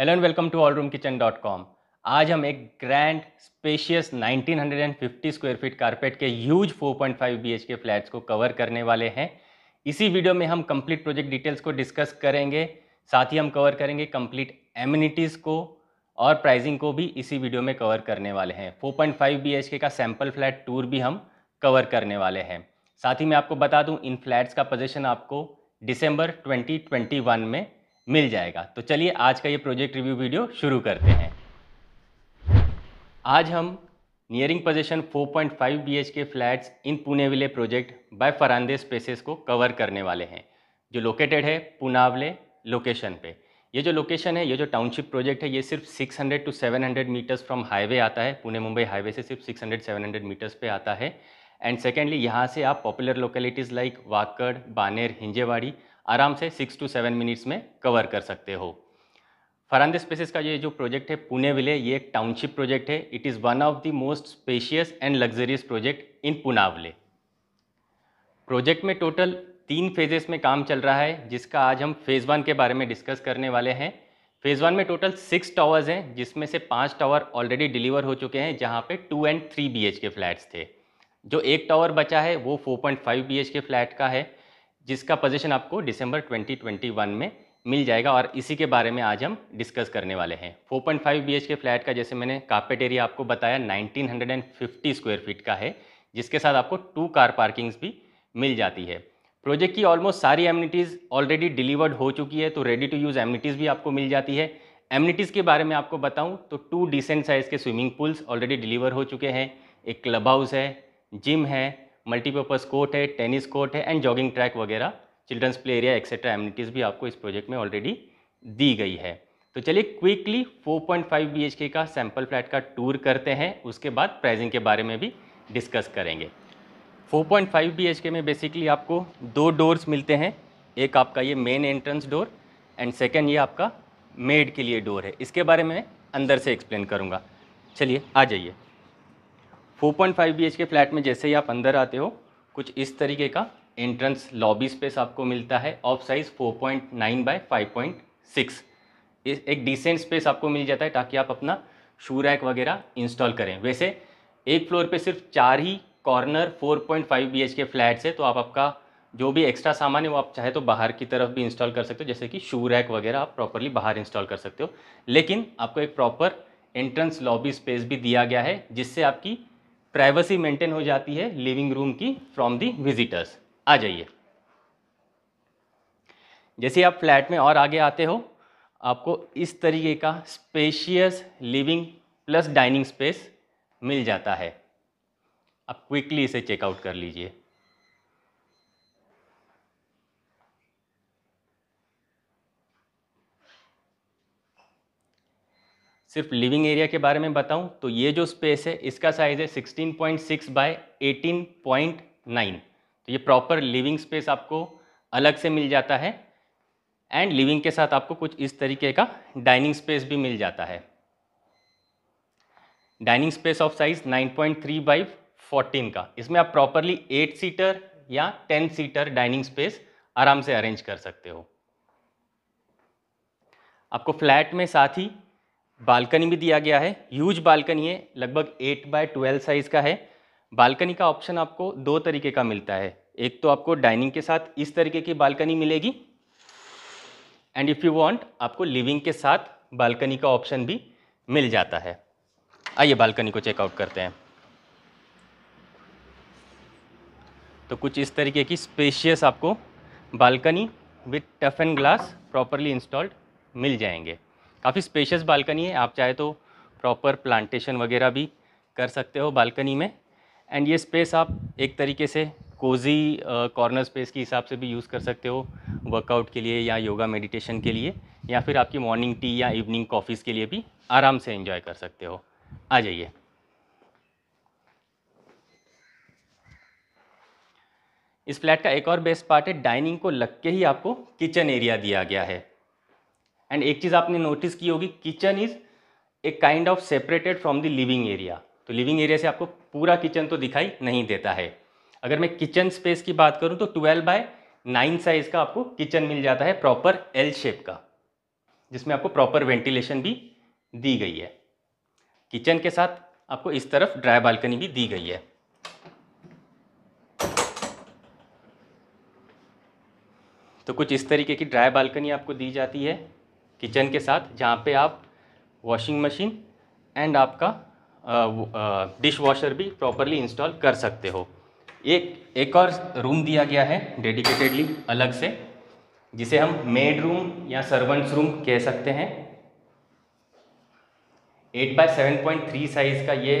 Hello and welcome to all room kitchen dot com आज हम एक grand spacious 1950 square feet carpet के huge 4.5 BHK flats को cover करने वाले हैं इसी वीडियो में हम कंप्लीट प्रोजेक्ट डिटेल्स को डिस्कस करेंगे साथ ही हम कवर करेंगे कंप्लीट एम्यूनिटीज़ को और प्राइजिंग को भी इसी वीडियो में कवर करने वाले हैं 4.5 पॉइंट का सैम्पल फ्लैट टूर भी हम कवर करने वाले हैं साथ ही मैं आपको बता दूँ इन फ्लैट्स का पोजिशन आपको डिसम्बर ट्वेंटी में मिल जाएगा तो चलिए आज का ये प्रोजेक्ट रिव्यू वीडियो शुरू करते हैं आज हम नियरिंग पोजिशन 4.5 पॉइंट के flats in Puneville project by Pharande Spaces को कवर करने वाले हैं जो लोकेटेड है पुनावले लोकेशन पे ये जो लोकेशन है ये जो टाउनशिप प्रोजेक्ट है ये सिर्फ 600 टू 700 मीटर्स फ्रॉम हाईवे आता है पुणे मुंबई हाईवे से सिर्फ 600 700 मीटर्स पे आता है एंड सेकेंडली यहाँ से आप popular localities like Wakad Baner Hinjewadi आराम से सिक्स टू सेवन मिनट्स में कवर कर सकते हो फरानदे स्पेसिस का ये जो प्रोजेक्ट है पुणे विले ये एक टाउनशिप प्रोजेक्ट है it is one of the most spacious and luxurious project in Punawale project में टोटल तीन फेजेस में काम चल रहा है जिसका आज हम फेज़ वन के बारे में डिस्कस करने वाले हैं फेज़ वन में टोटल सिक्स टावर्स हैं जिसमें से पांच टावर ऑलरेडी डिलीवर हो चुके हैं जहाँ पे two and three B K flats थे जो एक टावर बचा है वो four point five B K flat का है जिसका पोजीशन आपको दिसंबर 2021 में मिल जाएगा और इसी के बारे में आज हम डिस्कस करने वाले हैं 4.5 पॉइंट के फ्लैट का जैसे मैंने कार्पेट एरिया आपको बताया 1950 स्क्वायर फीट का है जिसके साथ आपको टू कार पार्किंग्स भी मिल जाती है प्रोजेक्ट की ऑलमोस्ट सारी एम्यूनिटीज़ ऑलरेडी डिलीवर्ड हो चुकी है तो रेडी टू यूज़ एम्यूनिटीज़ भी आपको मिल जाती है एम्यूनिटीज़ के बारे में आपको बताऊँ तो टू डिसेंट साइज़ के स्विमिंग पूल्स ऑलरेडी डिलीवर हो चुके हैं एक क्लब हाउस है जिम है मल्टीपर्पज़ कोर्ट है टेनिस कोर्ट है एंड जॉगिंग ट्रैक वगैरह children's play area etcetera amenities भी आपको इस प्रोजेक्ट में ऑलरेडी दी गई है तो चलिए क्विकली 4.5 पॉइंट का सैम्पल फ्लैट का टूर करते हैं उसके बाद प्राइसिंग के बारे में भी डिस्कस करेंगे 4.5 पॉइंट में बेसिकली आपको दो डोर्स मिलते हैं एक आपका ये main entrance door and second ये आपका मेड के लिए डोर है इसके बारे में अंदर से एक्सप्लेन करूँगा चलिए आ जाइए 4.5 बीएचके फ्लैट में जैसे ही आप अंदर आते हो कुछ इस तरीके का एंट्रेंस लॉबी स्पेस आपको मिलता है of size 4.9 point nine by five एक डिसेंट स्पेस आपको मिल जाता है ताकि आप अपना शू रैक वगैरह इंस्टॉल करें वैसे एक फ्लोर पे सिर्फ चार ही कॉर्नर 4.5 पॉइंट फाइव के फ्लैट्स है तो आप आपका जो भी एक्स्ट्रा सामान है वो आप चाहे तो बाहर की तरफ भी इंस्टॉल कर सकते हो जैसे कि शू रैक वगैरह आप प्रॉपरली बाहर इंस्टॉल कर सकते हो लेकिन आपको एक प्रॉपर एंट्रेंस लॉबी स्पेस भी दिया गया है जिससे आपकी प्राइवेसी मेंटेन हो जाती है लिविंग रूम की फ्रॉम दी विजिटर्स आ जाइए जैसे आप फ्लैट में और आगे आते हो आपको इस तरीके का spacious living plus dining space मिल जाता है आप क्विकली इसे चेकआउट कर लीजिए सिर्फ लिविंग एरिया के बारे में बताऊं तो ये जो स्पेस है इसका साइज़ है 16.6 पॉइंट सिक्स बाय एटीन तो ये प्रॉपर लिविंग स्पेस आपको अलग से मिल जाता है एंड लिविंग के साथ आपको कुछ इस तरीके का डाइनिंग स्पेस भी मिल जाता है dining space of size 9.3 point three by fourteen का इसमें आप प्रॉपरली एट सीटर या टेन सीटर डाइनिंग स्पेस आराम से अरेंज कर सकते हो आपको फ्लैट में साथ ही बालकनी भी दिया गया है यूज बालकनी है लगभग एट बाय ट्वेल्व साइज़ का है बालकनी का ऑप्शन आपको दो तरीके का मिलता है एक तो आपको डाइनिंग के साथ इस तरीके की बालकनी मिलेगी एंड इफ़ यू वांट आपको लिविंग के साथ बालकनी का ऑप्शन भी मिल जाता है आइए बालकनी को चेकआउट करते हैं तो कुछ इस तरीके की स्पेशियस आपको balcony with tough and glass properly installed मिल जाएंगे काफ़ी स्पेशियस बालकनी है आप चाहे तो प्रॉपर प्लांटेशन वगैरह भी कर सकते हो बालकनी में एंड ये स्पेस आप एक तरीके से कोजी कॉर्नर स्पेस के हिसाब से भी यूज़ कर सकते हो वर्कआउट के लिए या योगा मेडिटेशन के लिए या फिर आपकी मॉर्निंग टी या इवनिंग कॉफ़ीज़ के लिए भी आराम से इन्जॉय कर सकते हो आ जाइए इस फ्लैट का एक और बेस्ट पार्ट है डाइनिंग को लग के ही आपको किचन एरिया दिया गया है एंड एक चीज़ आपने नोटिस की होगी kitchen is a kind of separated from the living area तो लिविंग एरिया से आपको पूरा किचन तो दिखाई नहीं देता है अगर मैं किचन स्पेस की बात करूँ तो ट्वेल्व बाय नाइन साइज़ का आपको किचन मिल जाता है प्रॉपर एल शेप का जिसमें आपको प्रॉपर वेंटिलेशन भी दी गई है किचन के साथ आपको इस तरफ ड्राई बालकनी भी दी गई है तो कुछ इस तरीके की ड्राई बालकनी आपको दी जाती है किचन के साथ जहाँ पे आप वॉशिंग मशीन एंड आपका डिश वॉशर भी प्रॉपरली इंस्टॉल कर सकते हो एक एक और रूम दिया गया है डेडिकेटेडली अलग से जिसे हम मेड रूम या सर्वेंट्स रूम कह सकते हैं 8 by seven point three size का ये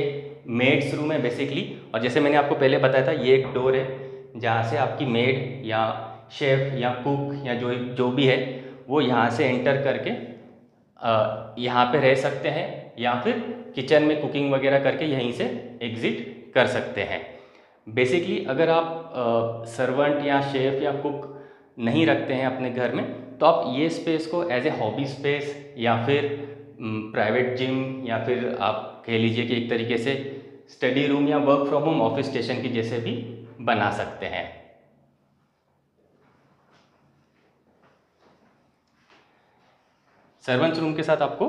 मेड्स रूम है बेसिकली और जैसे मैंने आपको पहले बताया था ये एक डोर है जहाँ से आपकी मेड या शेफ़ या कुक या जो जो भी है वो यहाँ से एंटर करके यहाँ पे रह सकते हैं या फिर किचन में कुकिंग वगैरह करके यहीं से एग्ज़िट कर सकते हैं बेसिकली अगर आप सर्वेंट या शेफ़ या कुक नहीं रखते हैं अपने घर में तो आप ये स्पेस को एज ए हॉबी स्पेस या फिर प्राइवेट जिम या फिर आप कह लीजिए कि एक तरीके से स्टडी रूम या work from home office station की जैसे भी बना सकते हैं सर्वेंट्स रूम के साथ आपको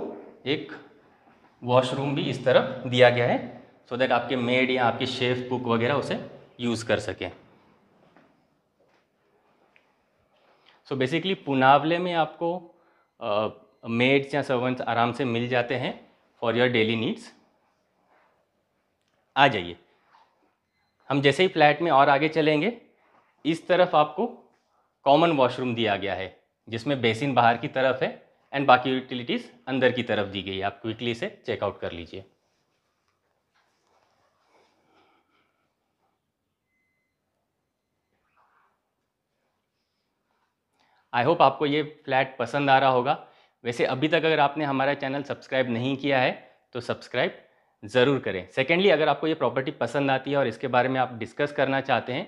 एक वॉशरूम भी इस तरफ दिया गया है सो so दैट आपके मेड या आपके शेफ बुक वगैरह उसे यूज़ कर सकें सो बेसिकली पुनावले में आपको मेड्स या सर्वेंट्स आराम से मिल जाते हैं फॉर योर डेली नीड्स आ जाइए हम जैसे ही फ्लैट में और आगे चलेंगे इस तरफ आपको कॉमन वॉशरूम दिया गया है जिसमें बेसिन बाहर की तरफ है एंड बाकी यूटिलिटीज़ अंदर की तरफ दी गई है आप क्विकली इसे चेकआउट कर लीजिए आई होप आपको ये फ्लैट पसंद आ रहा होगा वैसे अभी तक अगर आपने हमारा चैनल सब्सक्राइब नहीं किया है तो सब्सक्राइब ज़रूर करें सेकेंडली अगर आपको ये प्रॉपर्टी पसंद आती है और इसके बारे में आप डिस्कस करना चाहते हैं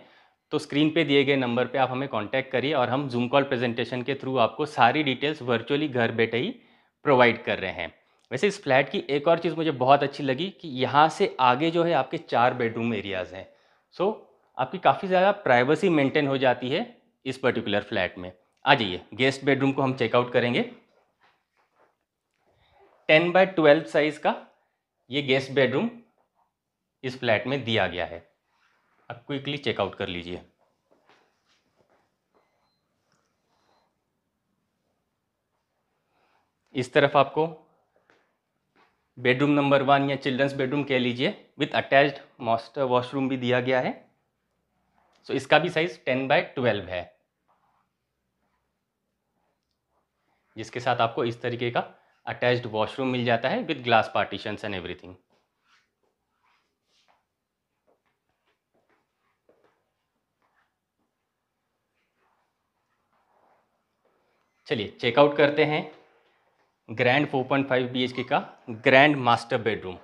तो स्क्रीन पे दिए गए नंबर पे आप हमें कांटेक्ट करिए और हम जूम कॉल प्रेजेंटेशन के थ्रू आपको सारी डिटेल्स वर्चुअली घर बैठे ही प्रोवाइड कर रहे हैं वैसे इस फ्लैट की एक और चीज़ मुझे बहुत अच्छी लगी कि यहाँ से आगे जो है आपके चार बेडरूम एरियाज़ हैं सो so, आपकी काफ़ी ज़्यादा प्राइवेसी मेंटेन हो जाती है इस पर्टिकुलर फ्लैट में आ जाइए गेस्ट बेडरूम को हम चेकआउट करेंगे टेन बाय ट्वेल्व साइज़ का ये गेस्ट बेडरूम इस फ्लैट में दिया गया है आप क्विकली चेकआउट कर लीजिए इस तरफ आपको बेडरूम नंबर वन या चिल्ड्रंस बेडरूम कह लीजिए विथ अटैच्ड मास्टर वॉशरूम भी दिया गया है सो so, इसका भी साइज टेन बाय ट्वेल्व है जिसके साथ आपको इस तरीके का अटैच्ड वॉशरूम मिल जाता है with glass partitions and everything चलिए चेकआउट करते हैं ग्रैंड 4.5 पॉइंट का grand master bedroom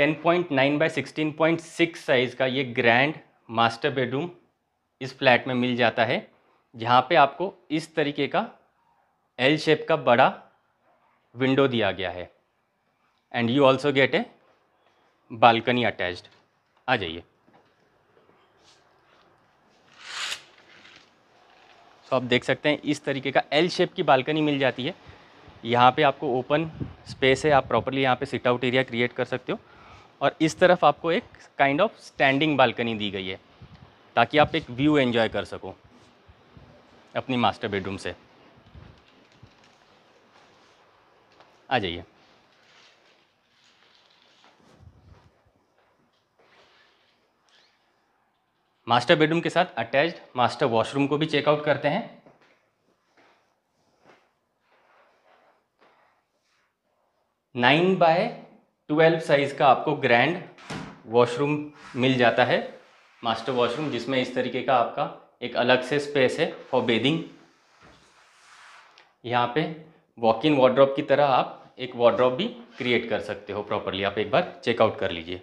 10.9 by six size का ये ग्रैंड मास्टर बेडरूम इस फ्लैट में मिल जाता है जहाँ पे आपको इस तरीके का एल शेप का बड़ा विंडो दिया गया है and you also get a balcony attached आ जाइए तो आप देख सकते हैं इस तरीके का एल शेप की बालकनी मिल जाती है यहाँ पे आपको ओपन स्पेस है आप प्रॉपरली यहाँ पे सिट आउट एरिया क्रिएट कर सकते हो और इस तरफ आपको एक काइंड ऑफ स्टैंडिंग बालकनी दी गई है ताकि आप एक व्यू एंजॉय कर सको अपनी मास्टर बेडरूम से आ जाइए मास्टर बेडरूम के साथ अटैच्ड मास्टर वॉशरूम को भी चेकआउट करते हैं नाइन बाय ट्वेल्व साइज़ का आपको ग्रैंड वॉशरूम मिल जाता है मास्टर वॉशरूम जिसमें इस तरीके का आपका एक अलग से स्पेस है फॉर बेदिंग यहाँ पे वॉक इन वार्ड्रॉप की तरह आप एक वार्ड्रॉप भी क्रिएट कर सकते हो प्रॉपरली आप एक बार चेकआउट कर लीजिए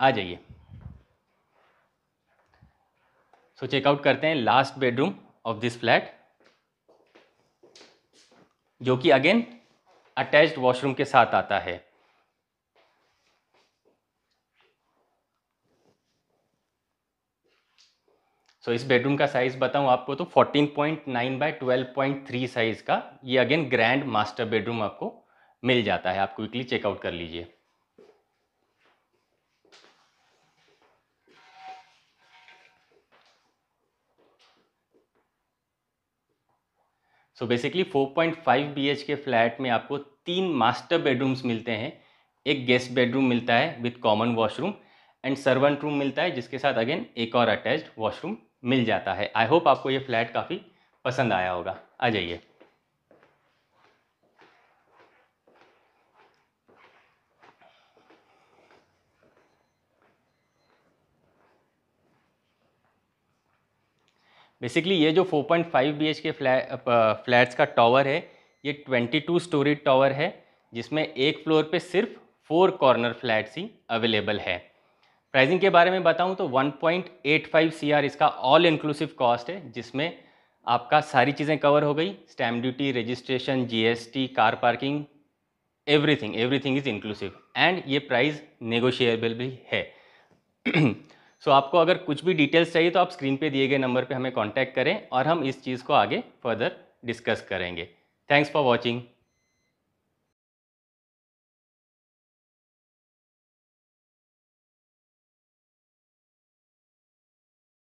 आ जाइए सो चेकआउट करते हैं last bedroom of this flat जो कि अगेन अटैच्ड वॉशरूम के साथ आता है सो so, इस बेडरूम का साइज़ बताऊं आपको तो 14.9 point nine by twelve size का ये अगेन ग्रैंड मास्टर बेडरूम आपको मिल जाता है आप क्विकली चेकआउट कर लीजिए सो बेसिकली 4.5 के फ्लैट में आपको तीन मास्टर बेडरूम्स मिलते हैं एक गेस्ट बेडरूम मिलता है with common washroom and servant room मिलता है जिसके साथ अगेन एक और अटैच्ड वॉशरूम मिल जाता है आई होप आपको ये फ्लैट काफ़ी पसंद आया होगा आ जाइए बेसिकली ये जो 4.5 पॉइंट के फ्लैट्स का टावर है ये 22 स्टोरी टावर है जिसमें एक फ्लोर पे सिर्फ फोर कॉर्नर फ्लैट्स ही अवेलेबल है प्राइसिंग के बारे में बताऊं तो 1.85 पॉइंट इसका ऑल इंक्लूसिव कॉस्ट है जिसमें आपका सारी चीज़ें कवर हो गई स्टैम्प ड्यूटी रजिस्ट्रेशन जी car parking everything everything is inclusive and ये प्राइस नेगोशिएबल भी है हम्म। सो so, आपको अगर कुछ भी डिटेल्स चाहिए तो आप स्क्रीन पे दिए गए नंबर पे हमें कांटेक्ट करें और हम इस चीज़ को आगे फर्दर डिस्कस करेंगे थैंक्स फॉर वॉचिंग